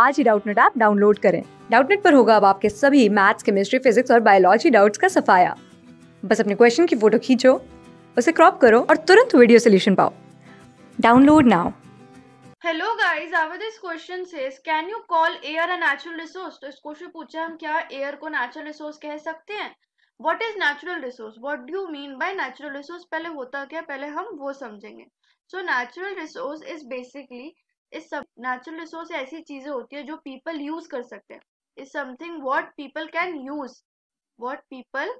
आज ही Doubtnut app download करें डाउटनेट पर होगा अब आपके सभी मैथ्स केमिस्ट्री फिजिक्स और बायोलॉजी डाउट्स का सफाया बस अपने क्वेश्चन की फोटो खींचो उसे क्रॉप करो और तुरंत वीडियो सोल्यूशन पाओ download now hello guys our this question says can you call air a natural resource तो इस क्वेश्चन पूछा हम क्या एयर को नेचुरल रिसोर्स कह सकते हैं what is natural resource what do you mean by natural resource पहले होता क्या पहले हम वो समझेंगे so natural resource is basically इस सब नेचुरल रिसोर्स ऐसी चीजें होती है जो पीपल यूज कर सकते हैं is something what people can use what people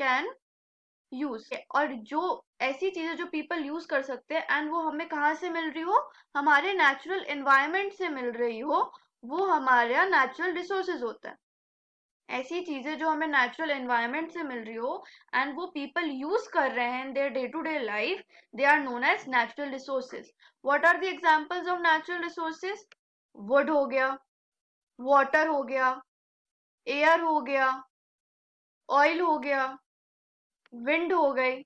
can use और जो ऐसी चीजें जो पीपल यूज कर सकते हैं एंड वो हमें कहाँ से मिल रही हो हमारे नेचुरल एनवायरमेंट से मिल रही हो वो यहाँ नेचुरल रिसोर्सेज होता है ऐसी चीज़ें जो हमें नेचुरल एनवायरनमेंट से मिल रही हो एंड वो पीपल यूज़ कर रहे हैं in their day to day life they are known as natural resources what are the examples of natural resources wood हो गया वाटर हो गया एयर हो गया ऑयल हो गया विंड हो गई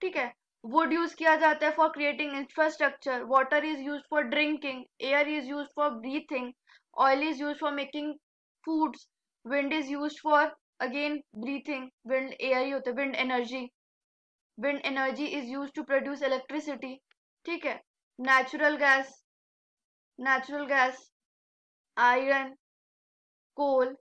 ठीक है वुड यूज किया जाता है for creating infrastructure water is use for drinking air is use for breathing oil is use for making foods wind is use for again breathing wind air ही होता wind energy wind energy is use to produce electricity ठीक है natural gas natural gas iron coal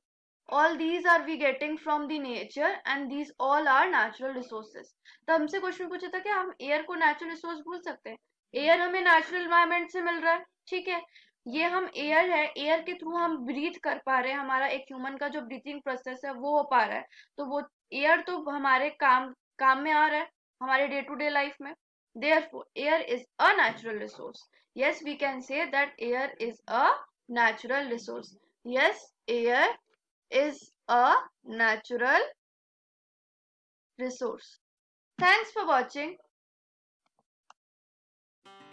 all these are we getting from the nature and these all are natural resources तो हमसे question पूछा था कि हम एयर को natural resource भूल सकते हैं एयर हमें नेचुरल इन्वायरमेंट से मिल रहा है ठीक है ये हम एयर है एयर के थ्रू हम ब्रीथ कर पा रहे हैं हमारा एक ह्यूमन का जो ब्रीथिंग प्रोसेस है वो हो पा रहा है तो वो एयर तो हमारे काम काम में आ रहा है हमारे डे टू डे लाइफ में there air is a natural resource yes we can say that air is a natural resource yes air is a natural resource thanks for watching